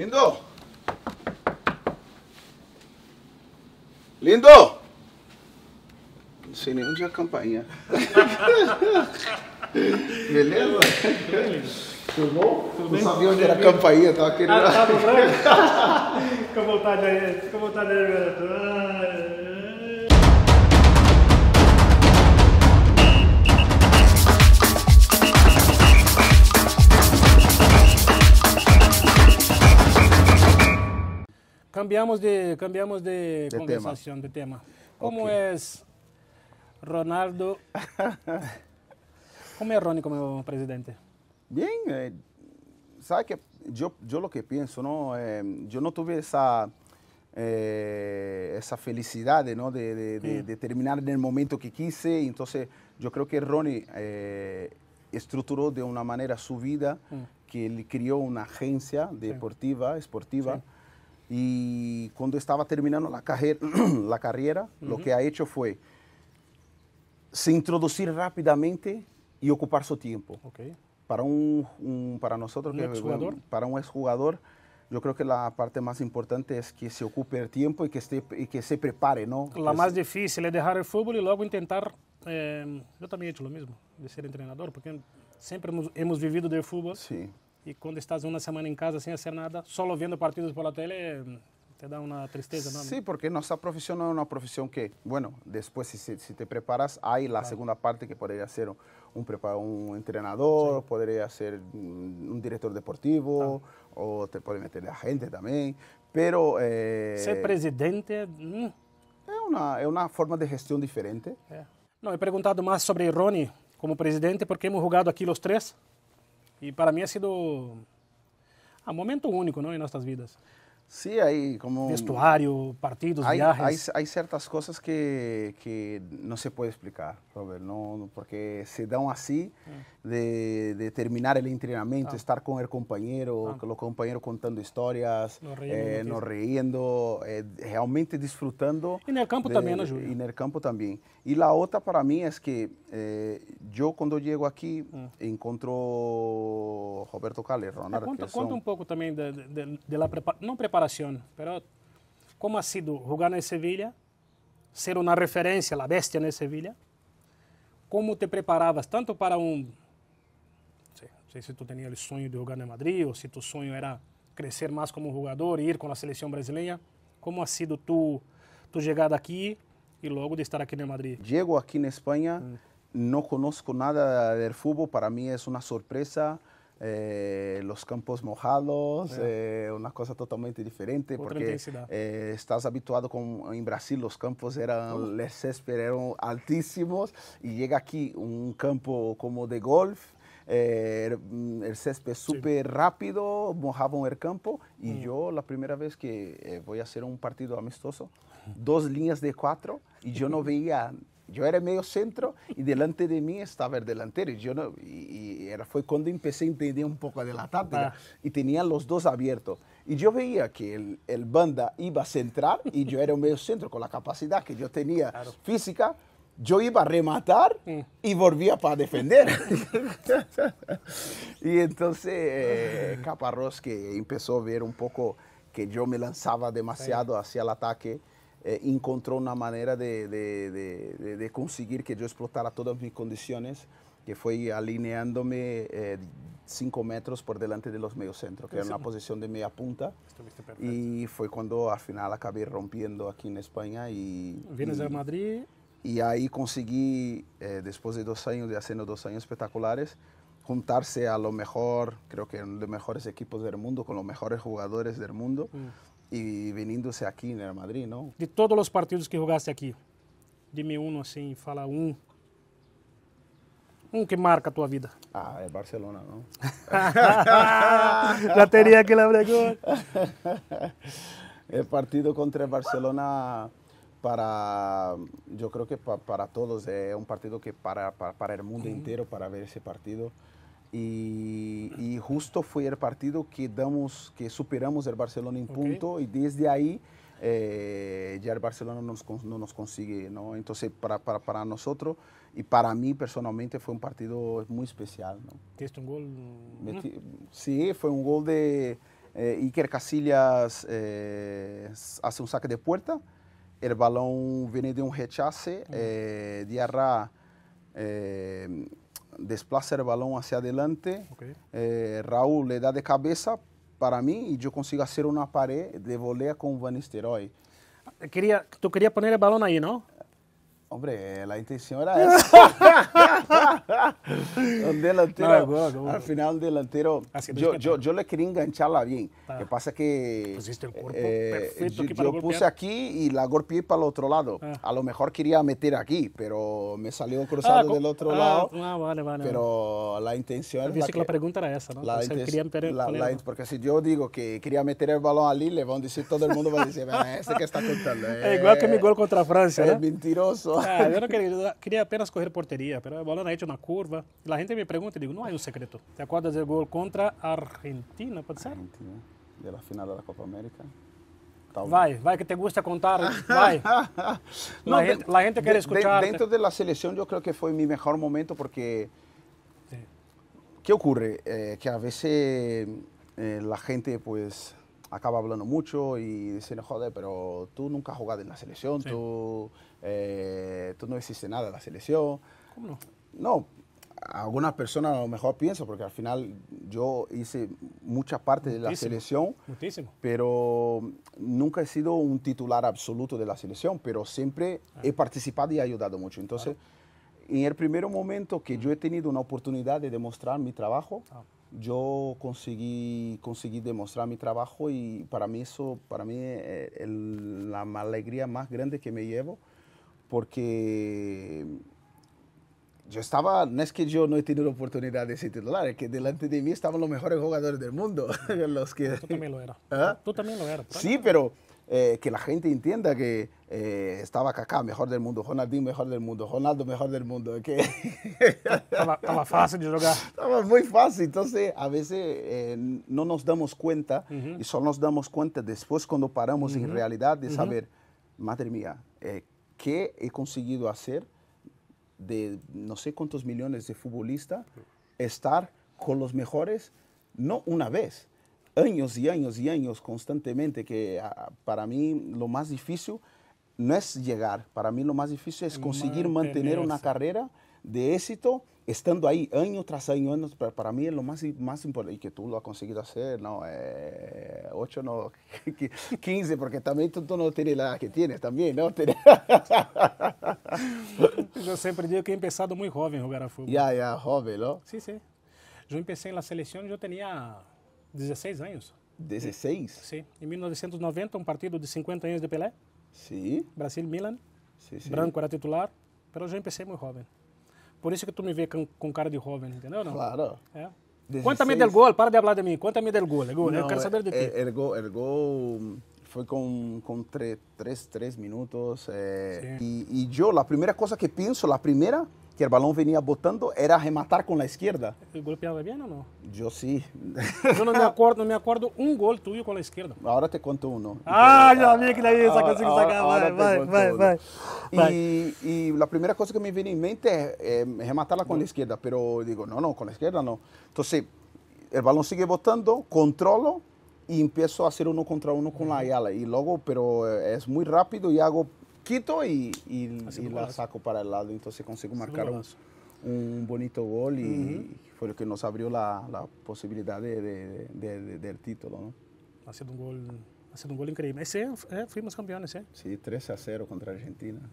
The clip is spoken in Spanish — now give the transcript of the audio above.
Lindo! Lindo! Não sei nem onde é a campainha. Beleza? Tudo bom? Tudo bem? Não sabia onde era a campainha, tava querendo. Ah, tá, no tá. Fica à vontade aí, fica à vontade aí, galera. cambiamos de, cambiamos de, conversación, de tema. ¿Cómo es Ronaldo? ¿Cómo es Ronnie como presidente? Bien, eh, ¿sabes que yo, yo lo que pienso, ¿no? Eh, yo no tuve esa... Eh, esa felicidad ¿no? de, mm. de, terminar en el momento que quise. Entonces, yo creo que Ronnie eh, estructuró de una manera su vida, mm. que él crió una agencia deportiva, esportiva. Y cuando estaba terminando la carrera, la carrera lo que ha hecho fue se introducir rápidamente y ocupar su tiempo. Para, un, para nosotros, eh, para un exjugador, yo creo que la parte más importante es que se ocupe el tiempo y que, esté, que se prepare, ¿no? La más difícil es dejar el fútbol y luego intentar... Eh, yo también he hecho lo mismo, de ser entrenador, porque siempre hemos, hemos vivido del fútbol. Sí. Y e cuando estás una semana en em casa sin hacer nada, solo viendo partidos por la tele, te da una tristeza, Sí, porque nuestra profesión es una profesión que, bueno, después si, te preparas, hay la segunda parte que podría ser un, entrenador, podría ser un director deportivo, o te puede meter la gente también, pero... Eh, ser presidente... Mm. Es, una, es una forma de gestión diferente. Eh. No, he preguntado más sobre Ronnie como presidente porque hemos jugado aquí los tres. E para mim é sido um ah, momento único não, em nossas vidas. Sí, aí como... Vestuario, partidos, hay, viajes. há há certas coisas que, que, não se pode explicar, Robert, no, porque se dão assim mm. de, de terminar o treinamento ah. estar com o companheiro, ah. los compañeros contando histórias nos riendo, eh, eh, realmente disfrutando. e no campo de, na ¿no, e Y en campo também e la outra para mim é que eh, quando cuando aqui mm. encontro ah. Roberto Calle, Ronald. Eh, conta son... un poco también de, de la comparación, pero como ha sido jogar em Sevilla? Ser uma referência, a bestia em Sevilla. como te preparavas tanto para um Não sei se tu tinha o sonho de jogar em Madrid ou se tu sonho era crescer mais como jogador e ir com a seleção brasileira como ha sido tu, tu llegada aquí e logo de estar aqui em Madrid? Llego aqui na Espanha não no nada do fútbol, para mim é uma surpresa Eh, los campos mojados, eh, una cosa totalmente diferente, porque eh, estás habituado en en Brasil los campos eran uh. les césped eran altísimos y llega aquí un campo como de golf mm, el césped súper rápido, mojaban el campo y mm. yo la primera vez que voy a hacer un partido amistoso, dos líneas de cuatro y yo no veía, yo era medio centro y delante de mí estaba el delantero y yo no, y era, fue cuando empecé a entender un poco de la táctica ah. y tenían los dos abiertos. Y yo veía que el, el, banda iba a centrar y yo era un medio centro con la capacidad que yo tenía física. Yo iba a rematar mm. y volvía para defender. y entonces eh, Caparrós que empezó a ver un poco que yo me lanzaba demasiado hacia el ataque. Eh, encontró una manera de, de, de, de, conseguir que yo explotara todas mis condiciones que fue alineándome eh, cinco metros por delante de los centros que era una posición de media punta. Y fue cuando al final acabé rompiendo aquí en España. y ¿Vienes y, Madrid? Y ahí conseguí, eh, después de dos años, de haciendo dos años espectaculares, juntarse a lo mejor, creo que en los mejores equipos del mundo, con los mejores jugadores del mundo. Mm. Y viniéndose aquí en el Madrid, ¿no? De todos los partidos que jugaste aquí, dime uno así, fala uno un que marca tu vida? Ah, el Barcelona, não. Já que la El partido contra el Barcelona para, yo creo que para, todos, es eh, un partido que para, para, el mundo entero, para ver ese partido. Y, justo fue el partido que damos, que superamos el Barcelona en punto y desde ahí eh, ya el Barcelona no nos consigue, Entonces, para, nosotros y para mí personalmente fue un partido muy especial, ¿no? es un gol? Sí, fue un gol de eh, Iker Casillas, eh, hace un saque de puerta, el balón viene de un rechace, eh, Diarra desplaza el balón hacia adelante, Raúl le da de cabeza, para mim e eu consigo ser uma parede de volea com Van banisteroi. Queria, tu queria pôr o balão aí, não? Hombre, la intención era esa. un delantero, al final delantero, ah, yo, yo, yo, le quería engancharla bien. Ah. Lo que pasa que el cuerpo eh, yo, puse aquí y la golpeé para el otro lado. Ah. A lo mejor quería meter aquí, pero me salió cruzado del otro lado. Vale, vale, pero la intención era... que, la pregunta era esa, ¿no? La intención, porque si yo digo que quería meter el balón allí, le van a decir, todo el mundo va a decir, este que está contando. Igual que eh, mi gol contra Francia. Es mentiroso. Ah, ah, yo Ah, quería apenas correr portería, pero la bola ha hecho una curva. La gente me pregunta y digo, no hay un secreto. Te acuerdas del gol contra Argentina, puede ser? Argentina, de la final de la Copa América. Vai, vai que te gusta contar, vai. la, gente, quiere escuchar. dentro de la selección yo creo que fue mi mejor momento porque... ¿Qué ocurre? Eh, que a veces eh, la gente pues acaba hablando mucho y dicen, joder, pero tú nunca has jugado en la selección, tú, eh, tú no hiciste nada en la selección. ¿Cómo no? No, algunas personas a lo mejor piensan, porque al final yo hice mucha parte de la selección, muchísimo. pero nunca he sido un titular absoluto de la selección, pero siempre ah. he participado y he ayudado mucho. Entonces, en el primer momento que yo he tenido una oportunidad de demostrar mi trabajo, ah yo conseguí, conseguí demostrar mi trabajo y para mí eso, para mí es eh, la alegría más grande que me llevo, porque yo estaba, no es que yo no he tenido la oportunidad de ser titular, es que delante de mí estaban los mejores jugadores del mundo. los que, Tú también lo eras. ¿Ah? Tú también lo eras. Sí, pero eh, que la gente entienda que eh, estaba Kaká, mejor del mundo, Ronaldinho, mejor del mundo, Ronaldo, mejor del mundo. Que... estaba, fácil, yo Estaba muy fácil, entonces a veces eh, no nos damos cuenta y solo nos damos cuenta después cuando paramos en realidad de saber, madre mía, ¿qué he conseguido hacer de no sé cuántos millones de futbolistas estar con los mejores? No una vez, años y años y años constantemente que ah, para mí lo más difícil no es llegar, para mí lo más difícil es conseguir mantener una carrera de éxito estando ahí año tras año, para, mí es lo más, más importante, y que tú lo has conseguido hacer, no, eh, 8, no, 15, porque también tú, no tienes la que tienes, también, ¿no? Yo siempre digo que he empezado muy joven a jugar a fútbol. Ya, ya, joven, ¿no? Sí, sí. Yo empecé en la selección, yo tenía 16 anos. 16? Sim. Em 1990, um partido de 50 anos de Pelé. Sim. Brasil Milan. Sim, sim. Branco era titular, mas já empecé muito jovem. Por isso que tu me vê com, com cara de jovem, entendeu? Não? Claro. É. Conta-me del gol, para de falar de mim. Conta-me del gol, gol. eu quero saber de é, ti. É, el, gol, gol foi com, com três três, três minutos. Eh, e, e eu, a primeira coisa que penso, a primeira que el balón venía botando era rematar com a esquerda. golpeaba bien não? Eu Eu não me acordo, não me acordo um gol tuyo com a esquerda. Agora te conto um. Ah, já vi que daí só consigo que Vai, vai, vai, vai, vai. E, e a primeira coisa que me vem em mente é, é rematarla com a esquerda, pero digo, não, não, com a esquerda não. Então, o balão sigue botando, controlo e empiezo a hacer uno contra uno com a Ayala. E logo, pero é eh, muito rápido e hago quito y, la saco para el lado. Entonces consigo marcar un, bonito gol y, fue lo que nos abrió la, la posibilidad del título. ¿no? Haciendo un gol haciendo un gol increíble. Eh, fuimos campeones, ¿eh? Sí, 3 a 0 contra Argentina.